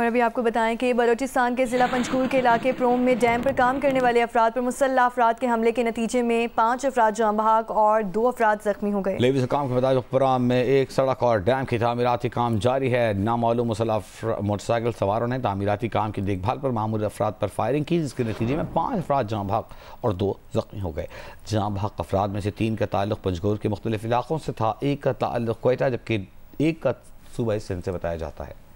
और अभी आपको बताएं कि बलोचिस्तान के ज़िला पंचकूल के इलाके प्रोम में डैम पर काम करने वाले अफराद पर मुसल अफराद के हमले के नतीजे में पाँच अफराद जाम बहाक और दो अफराद जख्मी हो गए काम के मुताबिक प्रोम में एक सड़क और डैम की तमीराती काम जारी है नामालूम मुसल मोटरसाइकिल सवारों ने तमीराती काम की देखभाल पर मामूल अफराद पर फायरिंग की जिसके नतीजे में पाँच अफराद जाम बहाक और दो जख्मी हो गए जाम बहाक अफराद में से तीन का ताल्लुक पंचगोर के मुख्तलिफ इलाकों से था एक का ताल्लुक कोयटा जबकि एक का सूबा सिंध से बताया जाता है